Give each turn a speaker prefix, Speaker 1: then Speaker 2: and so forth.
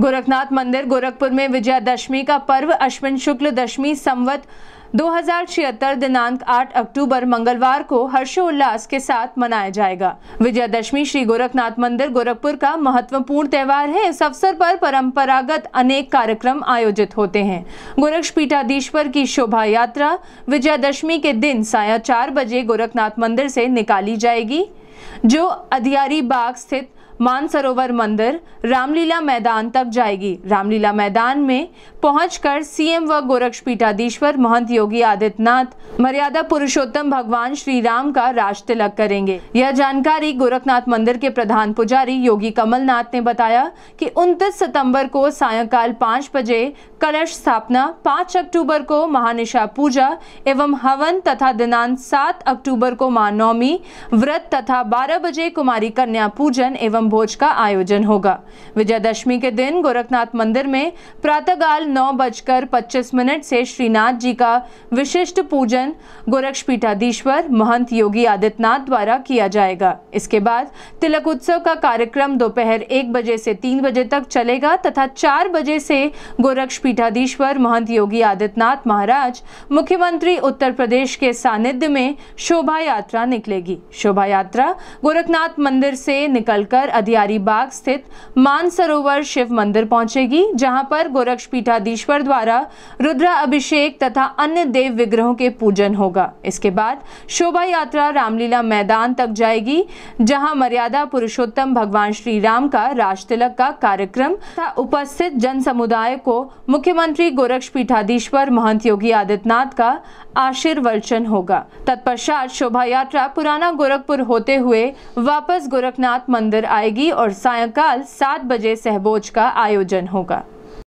Speaker 1: गोरखनाथ मंदिर गोरखपुर में विजयादशमी का पर्व अश्विन शुक्ल दशमी संवत दो दिनांक 8 अक्टूबर मंगलवार को हर्षोल्लास के साथ मनाया जाएगा विजयादशमी श्री गोरखनाथ मंदिर गोरखपुर का महत्वपूर्ण त्यौहार है इस अवसर पर परंपरागत अनेक कार्यक्रम आयोजित होते हैं गोरक्ष पीठाधीश्वर की शोभा यात्रा विजयादशमी के दिन साया चार बजे गोरखनाथ मंदिर से निकाली जाएगी जो अधियारी बाग स्थित मानसरोवर मंदिर रामलीला मैदान तक जाएगी रामलीला मैदान में पहुंचकर सीएम व गोरक्ष पीठाधीश्वर महंत योगी आदित्यनाथ मर्यादा पुरुषोत्तम भगवान श्री राम का राज तिलक करेंगे यह जानकारी गोरखनाथ मंदिर के प्रधान पुजारी योगी कमलनाथ ने बताया कि 29 सितंबर को सायंकाल 5 बजे कलश स्थापना 5 अक्टूबर को महानिशा पूजा एवं हवन तथा दिनांक 7 अक्टूबर को महानवमी व्रत तथा 12 बजे कुमारी कन्या पूजन एवं भोज का आयोजन होगा विजयदशमी के दिन गोरखनाथ मंदिर में प्रातःकाल नौ बजकर पच्चीस मिनट से श्रीनाथ जी का विशिष्ट पूजन गोरक्ष पीठाधीश्वर महंत योगी आदित्यनाथ द्वारा किया जाएगा इसके बाद तिलक उत्सव का कार्यक्रम दोपहर एक बजे से तीन बजे तक चलेगा तथा चार बजे से गोरक्ष पीठाधीश्वर महंत योगी आदित्यनाथ महाराज मुख्यमंत्री उत्तर प्रदेश के सानिध्य में शोभा यात्रा निकलेगी शोभा यात्रा गोरखनाथ मंदिर से निकलकर अधियारी बाग स्थित मानसरोवर शिव मंदिर पहुंचेगी जहां पर गोरक्ष पीठाधीश्वर द्वारा रुद्रा अभिषेक तथा अन्य देव विग्रहों के पूजन होगा इसके बाद शोभा यात्रा रामलीला मैदान तक जाएगी जहां मर्यादा पुरुषोत्तम भगवान श्री राम का राज तिलक का कार्यक्रम तथा उपस्थित जन समुदाय को मुख्यमंत्री गोरक्ष पीठाधीश्वर महंत योगी आदित्यनाथ का आशीर्वचन होगा तत्पश्चात शोभा यात्रा पुराना गोरखपुर होते हुए वापस गोरखनाथ मंदिर आएगी जाएगी और सायंकाल सात बजे सहबोज का आयोजन होगा